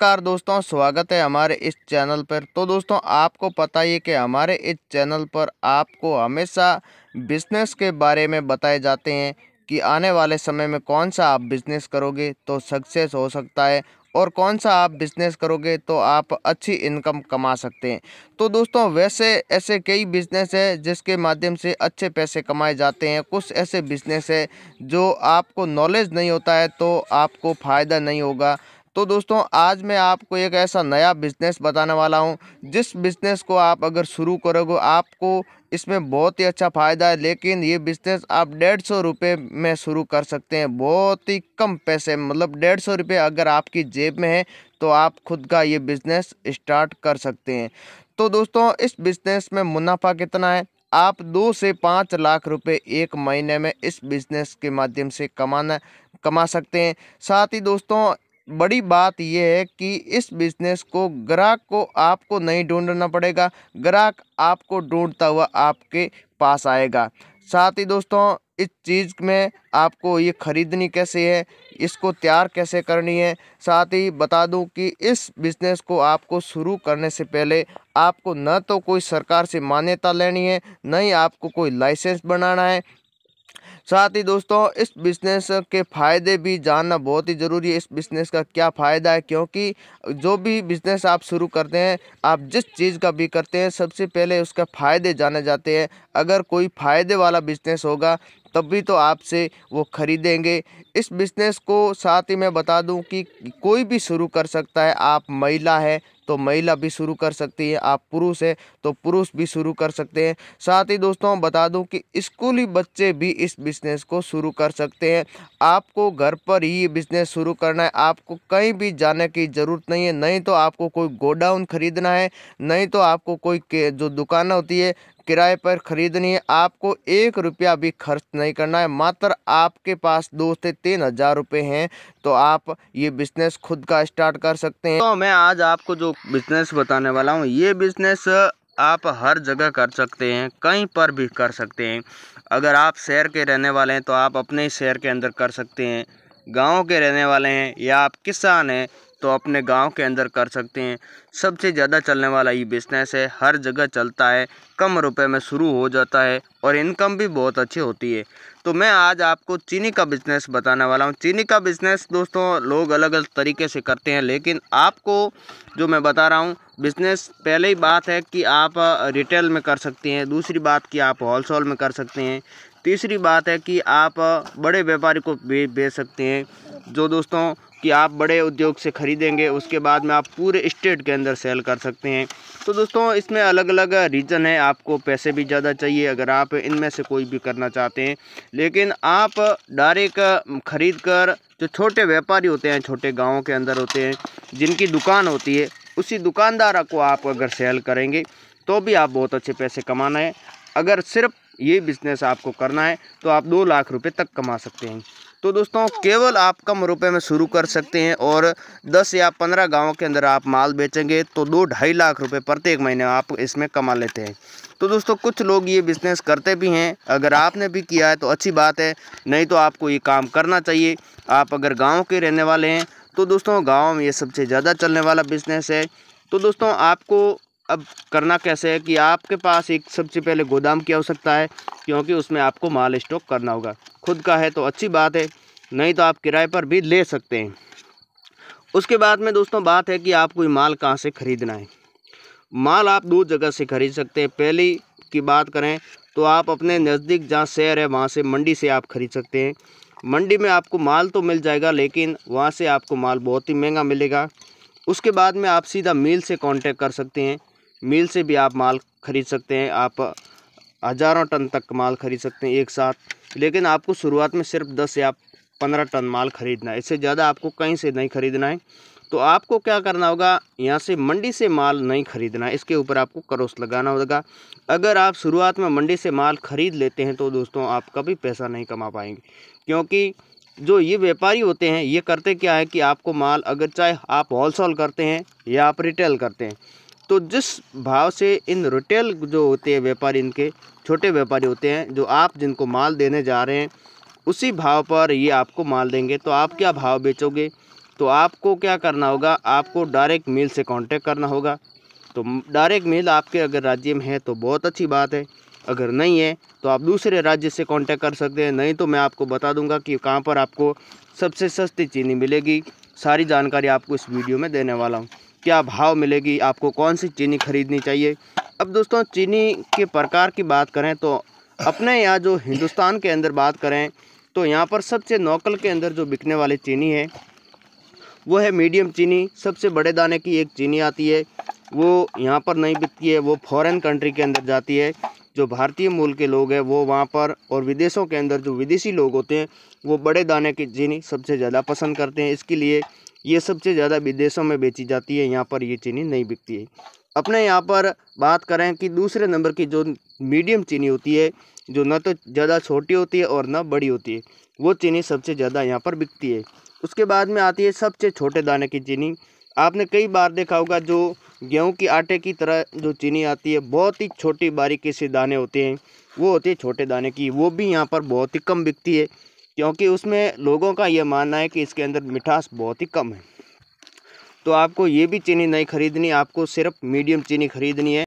नमस्कार दोस्तों स्वागत है हमारे इस चैनल पर तो दोस्तों आपको पता ही है कि हमारे इस चैनल पर आपको हमेशा बिजनेस के बारे में बताए जाते हैं कि आने वाले समय में कौन सा आप बिज़नेस करोगे तो सक्सेस हो सकता है और कौन सा आप बिज़नेस करोगे तो आप अच्छी इनकम कमा सकते हैं तो दोस्तों वैसे ऐसे कई बिज़नेस है जिसके माध्यम से अच्छे पैसे कमाए जाते हैं कुछ ऐसे बिज़नेस है जो आपको नॉलेज नहीं होता है तो आपको फ़ायदा नहीं होगा तो दोस्तों आज मैं आपको एक ऐसा नया बिज़नेस बताने वाला हूँ जिस बिज़नेस को आप अगर शुरू करोगे आपको इसमें बहुत ही अच्छा फ़ायदा है लेकिन ये बिज़नेस आप डेढ़ सौ रुपये में शुरू कर सकते हैं बहुत ही कम पैसे मतलब डेढ़ सौ रुपये अगर आपकी जेब में है तो आप खुद का ये बिज़नेस स्टार्ट कर सकते हैं तो दोस्तों इस बिज़नेस में मुनाफा कितना है आप दो से पाँच लाख रुपए एक महीने में इस बिज़नेस के माध्यम से कमाना कमा सकते हैं साथ ही दोस्तों बड़ी बात यह है कि इस बिज़नेस को ग्राहक को आपको नहीं ढूंढना पड़ेगा ग्राहक आपको ढूंढता हुआ आपके पास आएगा साथ ही दोस्तों इस चीज़ में आपको ये ख़रीदनी कैसे है इसको तैयार कैसे करनी है साथ ही बता दूं कि इस बिज़नेस को आपको शुरू करने से पहले आपको न तो कोई सरकार से मान्यता लेनी है न ही आपको कोई लाइसेंस बनाना है साथ ही दोस्तों इस बिज़नेस के फ़ायदे भी जानना बहुत ही ज़रूरी है इस बिज़नेस का क्या फ़ायदा है क्योंकि जो भी बिज़नेस आप शुरू करते हैं आप जिस चीज़ का भी करते हैं सबसे पहले उसका फ़ायदे जाने जाते हैं अगर कोई फ़ायदे वाला बिज़नेस होगा तब भी तो आपसे वो ख़रीदेंगे इस बिज़नेस को साथ ही मैं बता दूं कि कोई भी शुरू कर सकता है आप महिला है तो महिला भी शुरू कर सकती है आप पुरुष है तो पुरुष भी शुरू कर सकते हैं साथ ही दोस्तों बता दूं कि स्कूली बच्चे भी इस बिज़नेस को शुरू कर सकते हैं आपको घर पर ही बिज़नेस शुरू करना है आपको कहीं भी जाने की ज़रूरत नहीं है नहीं तो आपको कोई गोडाउन ख़रीदना है नहीं तो आपको कोई जो दुकान होती है किराए पर खरीदनी है आपको एक रुपया भी खर्च नहीं करना है मात्र आपके पास दो से तीन हज़ार रुपये हैं तो आप ये बिज़नेस खुद का स्टार्ट कर सकते हैं तो मैं आज आपको जो बिज़नेस बताने वाला हूँ ये बिज़नेस आप हर जगह कर सकते हैं कहीं पर भी कर सकते हैं अगर आप शहर के रहने वाले हैं तो आप अपने ही शहर के अंदर कर सकते हैं गाँव के रहने वाले हैं या आप किसान हैं तो अपने गांव के अंदर कर सकते हैं सबसे ज़्यादा चलने वाला ये बिजनेस है हर जगह चलता है कम रुपए में शुरू हो जाता है और इनकम भी बहुत अच्छी होती है तो मैं आज आपको चीनी का बिज़नेस बताने वाला हूँ चीनी का बिज़नेस दोस्तों लोग अलग अलग तरीके से करते हैं लेकिन आपको जो मैं बता रहा हूँ बिज़नेस पहले ही बात है कि आप रिटेल में कर सकते हैं दूसरी बात कि आप होल में कर सकते हैं तीसरी बात है कि आप बड़े व्यापारी को बेच सकते हैं जो दोस्तों कि आप बड़े उद्योग से ख़रीदेंगे उसके बाद में आप पूरे स्टेट के अंदर सेल कर सकते हैं तो दोस्तों इसमें अलग अलग रीज़न है आपको पैसे भी ज़्यादा चाहिए अगर आप इनमें से कोई भी करना चाहते हैं लेकिन आप डायरेक्ट ख़रीद कर जो छोटे व्यापारी होते हैं छोटे गाँव के अंदर होते हैं जिनकी दुकान होती है उसी दुकानदार को आप अगर सेल करेंगे तो भी आप बहुत अच्छे पैसे कमाना है अगर सिर्फ ये बिज़नेस आपको करना है तो आप दो लाख रुपए तक कमा सकते हैं तो दोस्तों केवल आप कम रुपए में शुरू कर सकते हैं और 10 या 15 गांव के अंदर आप माल बेचेंगे तो दो ढाई लाख रुपए प्रत्येक महीने आप इसमें कमा लेते हैं तो दोस्तों कुछ लोग ये बिज़नेस करते भी हैं अगर आपने भी किया है तो अच्छी बात है नहीं तो आपको ये काम करना चाहिए आप अगर गाँव के रहने वाले हैं तो दोस्तों गाँव में ये सबसे ज़्यादा चलने वाला बिज़नेस है तो दोस्तों आपको अब करना कैसे है कि आपके पास एक सबसे पहले गोदाम की आवश्यकता है क्योंकि उसमें आपको माल स्टॉक करना होगा खुद का है तो अच्छी बात है नहीं तो आप किराए पर भी ले सकते हैं उसके बाद में दोस्तों बात है कि आपको ये माल कहाँ से ख़रीदना है माल आप दो जगह से ख़रीद सकते हैं पहली की बात करें तो आप अपने नज़दीक जहाँ शहर है वहाँ से मंडी से आप ख़रीद सकते हैं मंडी में आपको माल तो मिल जाएगा लेकिन वहाँ से आपको माल बहुत ही महंगा मिलेगा उसके बाद में आप सीधा मिल से कांटेक्ट कर सकते हैं मील से भी आप माल खरीद सकते हैं आप हज़ारों टन तक माल खरीद सकते हैं एक साथ लेकिन आपको शुरुआत में सिर्फ दस या पंद्रह टन माल खरीदना है इससे ज़्यादा आपको कहीं से नहीं खरीदना है तो आपको क्या करना होगा यहाँ से मंडी से माल नहीं खरीदना है इसके ऊपर आपको करोस लगाना होगा अगर आप शुरुआत में मंडी से माल खरीद लेते हैं तो दोस्तों आप कभी पैसा नहीं कमा पाएंगे क्योंकि जो ये व्यापारी होते हैं ये करते क्या है कि आपको माल अगर चाहे आप होलसेल करते हैं या आप रिटेल करते हैं तो जिस भाव से इन रिटेल जो होते हैं व्यापारी इनके छोटे व्यापारी होते हैं जो आप जिनको माल देने जा रहे हैं उसी भाव पर ये आपको माल देंगे तो आप क्या भाव बेचोगे तो आपको क्या करना होगा आपको डायरेक्ट मिल से कांटेक्ट करना होगा तो डायरेक्ट मिल आपके अगर राज्य में है तो बहुत अच्छी बात है अगर नहीं है तो आप दूसरे राज्य से कांटेक्ट कर सकते हैं नहीं तो मैं आपको बता दूंगा कि कहाँ पर आपको सबसे सस्ती चीनी मिलेगी सारी जानकारी आपको इस वीडियो में देने वाला हूँ क्या भाव मिलेगी आपको कौन सी चीनी खरीदनी चाहिए अब दोस्तों चीनी के प्रकार की बात करें तो अपने यहाँ जो हिंदुस्तान के अंदर बात करें तो यहाँ पर सबसे नौकल के अंदर जो बिकने वाली चीनी है वो है मीडियम चीनी सबसे बड़े दाने की एक चीनी आती है वो यहाँ पर नहीं बिकती है वो फॉरेन कंट्री के अंदर जाती है जो भारतीय मूल के लोग हैं वो वहाँ पर और विदेशों के अंदर जो विदेशी लोग होते हैं वो बड़े दाने की चीनी सबसे ज़्यादा पसंद करते हैं इसके लिए ये सबसे ज़्यादा विदेशों में बेची जाती है यहाँ पर ये चीनी नहीं बिकती है अपने यहाँ पर बात करें कि दूसरे नंबर की जो मीडियम चीनी होती है जो ना तो ज़्यादा छोटी होती है और ना बड़ी होती है वो चीनी सबसे ज़्यादा यहाँ पर बिकती है उसके बाद में आती है सबसे छोटे दाने की चीनी आपने कई बार देखा होगा जो गेहूं की आटे की तरह जो चीनी आती है बहुत ही छोटी बारीकी से दाने होते हैं वो होती है छोटे दाने की वो भी यहाँ पर बहुत ही कम बिकती है क्योंकि उसमें लोगों का ये मानना है कि इसके अंदर मिठास बहुत ही कम है तो आपको ये भी चीनी नहीं खरीदनी आपको सिर्फ मीडियम चीनी खरीदनी है